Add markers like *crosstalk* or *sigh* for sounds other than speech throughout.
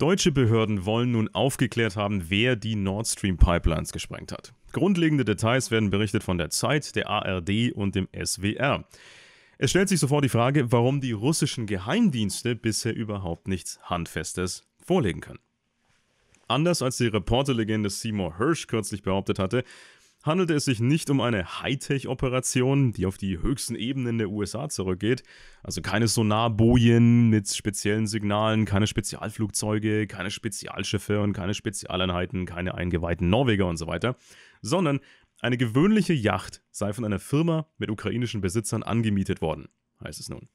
Deutsche Behörden wollen nun aufgeklärt haben, wer die Nord Stream Pipelines gesprengt hat. Grundlegende Details werden berichtet von der Zeit, der ARD und dem SWR. Es stellt sich sofort die Frage, warum die russischen Geheimdienste bisher überhaupt nichts Handfestes vorlegen können. Anders als die Reporterlegende Seymour Hirsch kürzlich behauptet hatte, handelte es sich nicht um eine Hightech-Operation, die auf die höchsten Ebenen der USA zurückgeht. Also keine Sonarbojen mit speziellen Signalen, keine Spezialflugzeuge, keine Spezialschiffe und keine Spezialeinheiten, keine eingeweihten Norweger und so weiter, sondern eine gewöhnliche Yacht sei von einer Firma mit ukrainischen Besitzern angemietet worden, heißt es nun.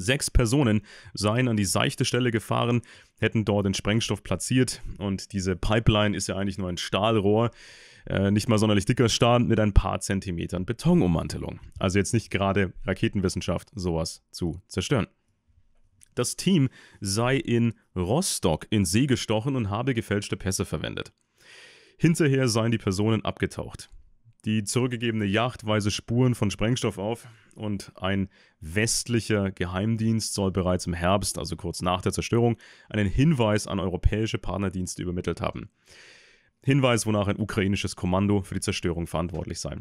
Sechs Personen seien an die seichte Stelle gefahren, hätten dort den Sprengstoff platziert und diese Pipeline ist ja eigentlich nur ein Stahlrohr, äh, nicht mal sonderlich dicker Stahl mit ein paar Zentimetern Betonummantelung. Also jetzt nicht gerade Raketenwissenschaft, sowas zu zerstören. Das Team sei in Rostock in See gestochen und habe gefälschte Pässe verwendet. Hinterher seien die Personen abgetaucht. Die zurückgegebene Yacht weise Spuren von Sprengstoff auf und ein westlicher Geheimdienst soll bereits im Herbst, also kurz nach der Zerstörung, einen Hinweis an europäische Partnerdienste übermittelt haben. Hinweis, wonach ein ukrainisches Kommando für die Zerstörung verantwortlich sei.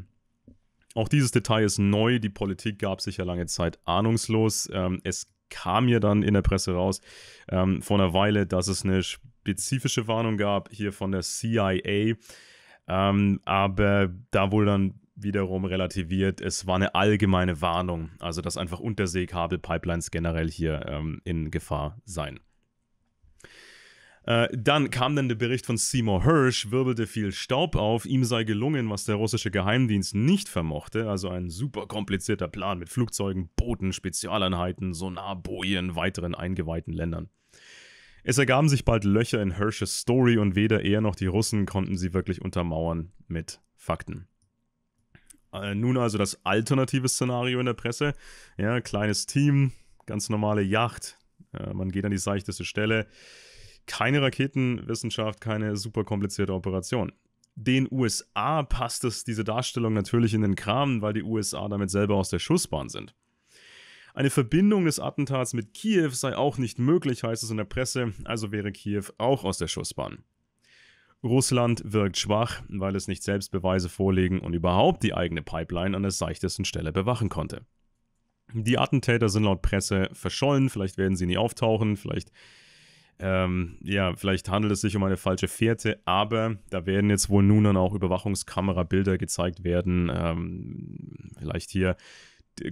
Auch dieses Detail ist neu. Die Politik gab sich ja lange Zeit ahnungslos. Ähm, es kam ja dann in der Presse raus ähm, vor einer Weile, dass es eine spezifische Warnung gab, hier von der CIA. Ähm, aber da wurde dann wiederum relativiert, es war eine allgemeine Warnung, also dass einfach Unterseekabel-Pipelines generell hier ähm, in Gefahr seien. Äh, dann kam dann der Bericht von Seymour Hirsch, wirbelte viel Staub auf, ihm sei gelungen, was der russische Geheimdienst nicht vermochte, also ein super komplizierter Plan mit Flugzeugen, Booten, Spezialeinheiten, Sonarbojen, weiteren eingeweihten Ländern. Es ergaben sich bald Löcher in Hirsches Story und weder er noch die Russen konnten sie wirklich untermauern mit Fakten. Äh, nun also das alternative Szenario in der Presse. Ja, kleines Team, ganz normale Yacht. Äh, man geht an die seichteste Stelle. Keine Raketenwissenschaft, keine super komplizierte Operation. Den USA passt es diese Darstellung natürlich in den Kram, weil die USA damit selber aus der Schussbahn sind. Eine Verbindung des Attentats mit Kiew sei auch nicht möglich, heißt es in der Presse, also wäre Kiew auch aus der Schussbahn. Russland wirkt schwach, weil es nicht selbst Beweise vorlegen und überhaupt die eigene Pipeline an der seichtesten Stelle bewachen konnte. Die Attentäter sind laut Presse verschollen, vielleicht werden sie nie auftauchen, vielleicht ähm, ja, vielleicht handelt es sich um eine falsche Fährte, aber da werden jetzt wohl nun dann auch Überwachungskamerabilder gezeigt werden. Ähm, vielleicht hier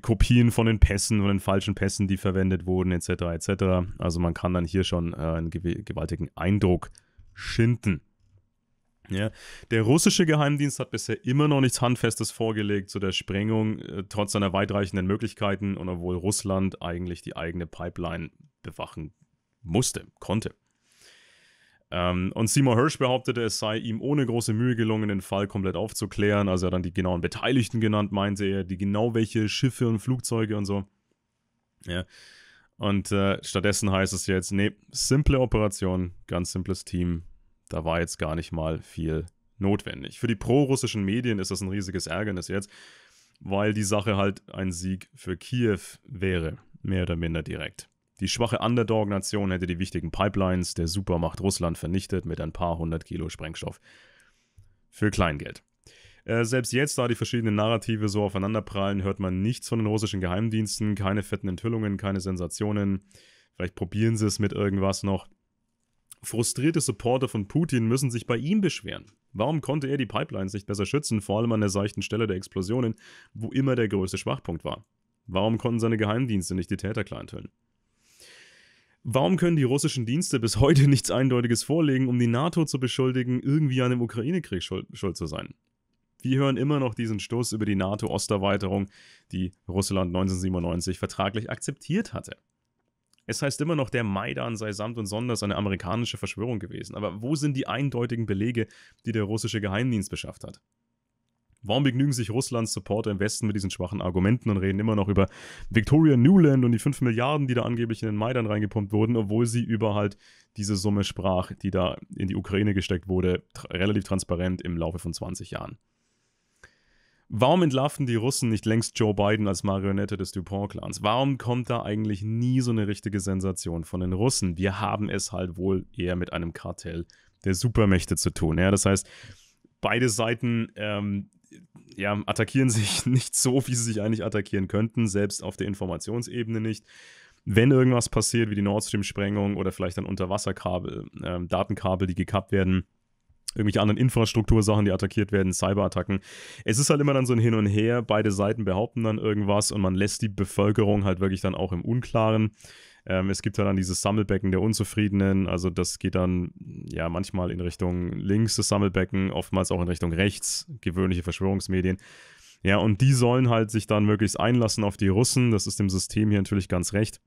Kopien von den Pässen, von den falschen Pässen, die verwendet wurden, etc. etc. Also man kann dann hier schon äh, einen gewaltigen Eindruck schinden. Ja. Der russische Geheimdienst hat bisher immer noch nichts Handfestes vorgelegt zu der Sprengung, äh, trotz seiner weitreichenden Möglichkeiten und obwohl Russland eigentlich die eigene Pipeline bewachen musste, konnte. Ähm, und Seymour Hirsch behauptete, es sei ihm ohne große Mühe gelungen, den Fall komplett aufzuklären. Also er hat dann die genauen Beteiligten genannt, meinte er, die genau welche Schiffe und Flugzeuge und so. Ja. Und äh, stattdessen heißt es jetzt, nee, simple Operation, ganz simples Team. Da war jetzt gar nicht mal viel notwendig. Für die prorussischen Medien ist das ein riesiges Ärgernis jetzt, weil die Sache halt ein Sieg für Kiew wäre, mehr oder minder direkt. Die schwache Underdog-Nation hätte die wichtigen Pipelines der Supermacht Russland vernichtet mit ein paar hundert Kilo Sprengstoff. Für Kleingeld. Äh, selbst jetzt, da die verschiedenen Narrative so aufeinanderprallen, hört man nichts von den russischen Geheimdiensten, keine fetten Enthüllungen, keine Sensationen. Vielleicht probieren sie es mit irgendwas noch. Frustrierte Supporter von Putin müssen sich bei ihm beschweren. Warum konnte er die Pipelines nicht besser schützen, vor allem an der seichten Stelle der Explosionen, wo immer der größte Schwachpunkt war? Warum konnten seine Geheimdienste nicht die Täter kleintönen? Warum können die russischen Dienste bis heute *laughs* nichts Eindeutiges vorlegen, um die NATO zu beschuldigen, irgendwie an dem Ukraine-Krieg schuld, schuld zu sein? Wir hören immer noch diesen Stoß über die NATO-Osterweiterung, die Russland 1997 vertraglich akzeptiert hatte. Es heißt immer noch, der Maidan sei samt und sonders eine amerikanische Verschwörung gewesen. Aber wo sind die eindeutigen Belege, die der russische Geheimdienst beschafft hat? Warum begnügen sich Russlands Supporter im Westen mit diesen schwachen Argumenten und reden immer noch über Victoria Newland und die 5 Milliarden, die da angeblich in den Maidan reingepumpt wurden, obwohl sie über halt diese Summe sprach, die da in die Ukraine gesteckt wurde, tra relativ transparent im Laufe von 20 Jahren. Warum entlarven die Russen nicht längst Joe Biden als Marionette des Dupont-Clans? Warum kommt da eigentlich nie so eine richtige Sensation von den Russen? Wir haben es halt wohl eher mit einem Kartell der Supermächte zu tun. Ja, das heißt, beide Seiten ähm, ja, attackieren *laughs* sich nicht so, wie sie sich eigentlich attackieren könnten, selbst auf der Informationsebene nicht. Wenn irgendwas passiert, wie die Nord Stream-Sprengung oder vielleicht dann Unterwasserkabel, äh, Datenkabel, die gekappt werden, irgendwelche anderen Infrastruktursachen, die attackiert werden, Cyberattacken. Es ist halt immer dann so ein Hin und Her. Beide Seiten behaupten dann irgendwas und man lässt die Bevölkerung halt wirklich dann auch im Unklaren. Ähm, es gibt ja dann dieses Sammelbecken der Unzufriedenen. Also das geht dann ja manchmal in Richtung links das Sammelbecken, oftmals auch in Richtung rechts, gewöhnliche Verschwörungsmedien. Ja, und die sollen halt sich dann möglichst einlassen auf die Russen. Das ist dem System hier natürlich ganz recht,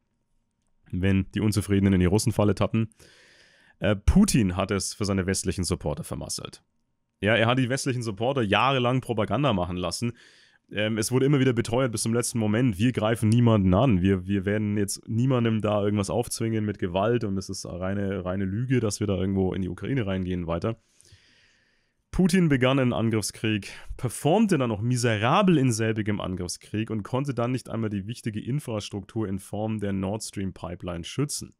wenn die Unzufriedenen in die Russenfalle tappen. Äh, Putin hat es für seine westlichen Supporter vermasselt. Ja, er hat die westlichen Supporter jahrelang Propaganda machen lassen, ähm, es wurde immer wieder beteuert bis zum letzten Moment, wir greifen niemanden an. Wir, wir werden jetzt niemandem da irgendwas aufzwingen mit Gewalt und es ist reine, reine Lüge, dass wir da irgendwo in die Ukraine reingehen weiter. Putin begann einen Angriffskrieg, performte dann auch miserabel in selbigem Angriffskrieg und konnte dann nicht einmal die wichtige Infrastruktur in Form der Nord Stream Pipeline schützen.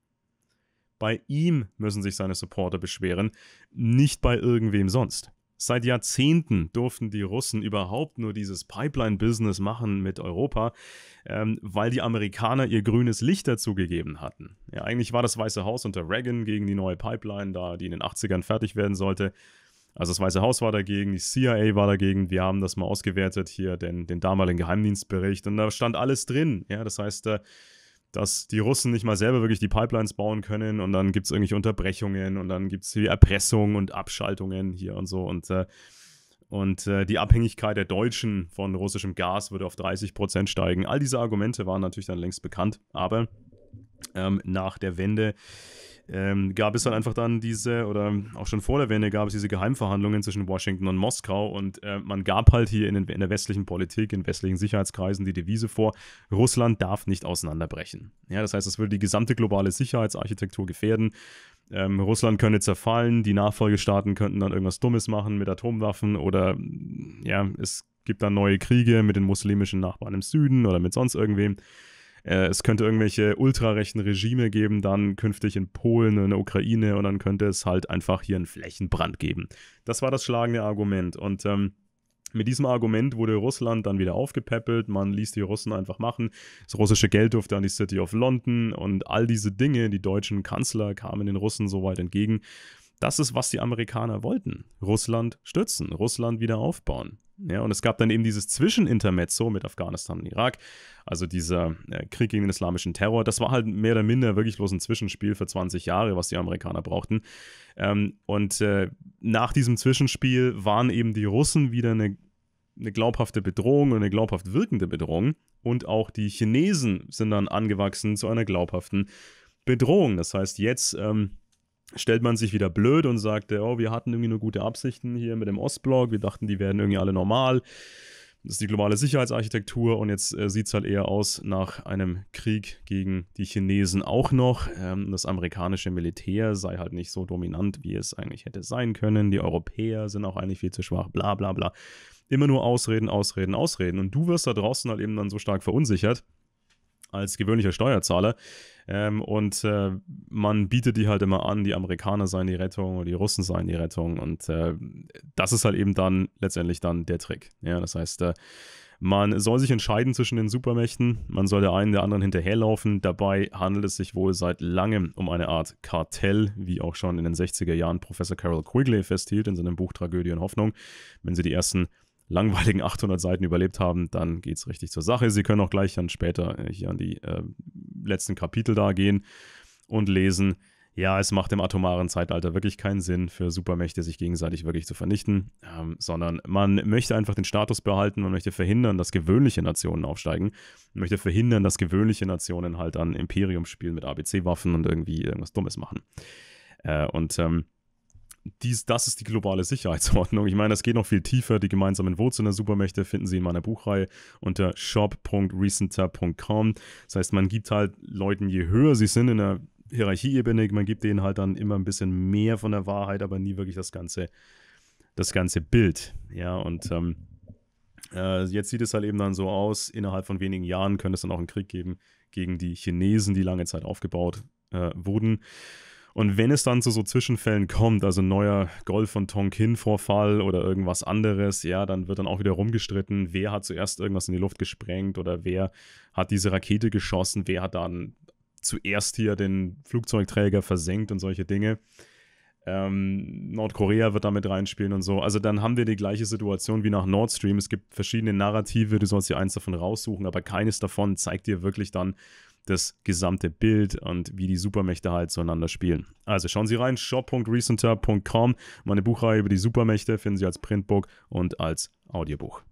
Bei ihm müssen sich seine Supporter beschweren, nicht bei irgendwem sonst. Seit Jahrzehnten durften die Russen überhaupt nur dieses Pipeline-Business machen mit Europa, ähm, weil die Amerikaner ihr grünes Licht dazu gegeben hatten. Ja, eigentlich war das Weiße Haus unter Reagan gegen die neue Pipeline da, die in den 80ern fertig werden sollte. Also das Weiße Haus war dagegen, die CIA war dagegen. Wir haben das mal ausgewertet hier, den, den damaligen Geheimdienstbericht. Und da stand alles drin. Ja, das heißt, äh, dass die Russen nicht mal selber wirklich die Pipelines bauen können und dann gibt es irgendwelche Unterbrechungen und dann gibt es die Erpressung und Abschaltungen hier und so und äh, und äh, die Abhängigkeit der Deutschen von russischem Gas würde auf 30 Prozent steigen. All diese Argumente waren natürlich dann längst bekannt, aber ähm, nach der Wende ähm, gab es dann einfach dann diese, oder auch schon vor der Wende gab es diese Geheimverhandlungen zwischen Washington und Moskau und äh, man gab halt hier in, den, in, der westlichen Politik, in westlichen Sicherheitskreisen die Devise vor, Russland darf nicht auseinanderbrechen. Ja, das heißt, das würde die gesamte globale Sicherheitsarchitektur gefährden. Ähm, Russland könnte zerfallen, die Nachfolgestaaten könnten dann irgendwas Dummes machen mit Atomwaffen oder ja, es gibt dann neue Kriege mit den muslimischen Nachbarn im Süden oder mit sonst irgendwem äh, es könnte irgendwelche ultrarechten Regime geben, dann künftig in Polen, in der Ukraine und dann könnte es halt einfach hier einen Flächenbrand geben. Das war das schlagende Argument. Und ähm, mit diesem Argument wurde Russland dann wieder aufgepäppelt, man ließ die Russen einfach machen, das russische Geld durfte an die City of London und all diese Dinge, die deutschen Kanzler kamen den Russen so weit entgegen. Das ist, was die Amerikaner wollten. Russland stützen, Russland wieder aufbauen. Ja, und es gab dann eben dieses Zwischenintermezzo mit Afghanistan und Irak, also dieser äh, Krieg gegen den islamischen Terror. Das war halt mehr oder minder wirklich bloß ein Zwischenspiel für 20 Jahre, was die Amerikaner brauchten. Ähm, und äh, nach diesem Zwischenspiel waren eben die Russen wieder eine, eine glaubhafte Bedrohung und eine glaubhaft wirkende Bedrohung. Und auch die Chinesen sind dann angewachsen zu einer glaubhaften Bedrohung. Das heißt, jetzt. Ähm, stellt man sich wieder blöd und sagt, oh, wir hatten irgendwie nur gute Absichten hier mit dem Ostblock, wir dachten, die werden irgendwie alle normal. Das ist die globale Sicherheitsarchitektur und jetzt äh, sieht es halt eher aus nach einem Krieg gegen die Chinesen auch noch. Ähm, das amerikanische Militär sei halt nicht so dominant, wie es eigentlich hätte sein können. Die Europäer sind auch eigentlich viel zu schwach, bla bla bla. Immer nur Ausreden, Ausreden, Ausreden. Und du wirst da draußen halt eben dann so stark verunsichert, als gewöhnlicher Steuerzahler. Ähm, und äh, man bietet die halt immer an, die Amerikaner seien die Rettung oder die Russen seien die Rettung. Und äh, das ist halt eben dann letztendlich dann der Trick. Ja, das heißt, äh, man soll sich entscheiden zwischen den Supermächten, man soll der einen der anderen hinterherlaufen. Dabei handelt es sich wohl seit langem um eine Art Kartell, wie auch schon in den 60er Jahren Professor Carol Quigley festhielt in seinem Buch Tragödie und Hoffnung. Wenn Sie die ersten langweiligen 800 Seiten überlebt haben, dann geht es richtig zur Sache. Sie können auch gleich dann später äh, hier an die äh, letzten Kapitel da gehen und lesen. Ja, es macht im atomaren Zeitalter wirklich keinen Sinn für Supermächte, sich gegenseitig wirklich zu vernichten, ähm, sondern man möchte einfach den Status behalten, man möchte verhindern, dass gewöhnliche Nationen aufsteigen, man möchte verhindern, dass gewöhnliche Nationen halt an Imperium spielen mit ABC-Waffen und irgendwie irgendwas Dummes machen. Äh, und ähm, dies, das ist die globale Sicherheitsordnung. Ich meine, das geht noch viel tiefer. Die gemeinsamen Wurzeln der Supermächte finden Sie in meiner Buchreihe unter shop.recenter.com. Das heißt, man gibt halt Leuten, je höher sie sind in der Hierarchieebene, man gibt denen halt dann immer ein bisschen mehr von der Wahrheit, aber nie wirklich das ganze, das ganze Bild. Ja, und ähm, äh, jetzt sieht es halt eben dann so aus, innerhalb von wenigen Jahren könnte es dann auch einen Krieg geben gegen die Chinesen, die lange Zeit aufgebaut äh, wurden. Und wenn es dann zu so Zwischenfällen kommt, also neuer Golf- und Tonkin-Vorfall oder irgendwas anderes, ja, dann wird dann auch wieder rumgestritten, wer hat zuerst irgendwas in die Luft gesprengt oder wer hat diese Rakete geschossen, wer hat dann zuerst hier den Flugzeugträger versenkt und solche Dinge. Ähm, Nordkorea wird damit reinspielen und so. Also dann haben wir die gleiche Situation wie nach Nord Stream. Es gibt verschiedene Narrative, du sollst dir eins davon raussuchen, aber keines davon zeigt dir wirklich dann, das gesamte Bild und wie die Supermächte halt zueinander spielen. Also schauen Sie rein, shop.recenter.com. Meine Buchreihe über die Supermächte finden Sie als Printbook und als Audiobuch.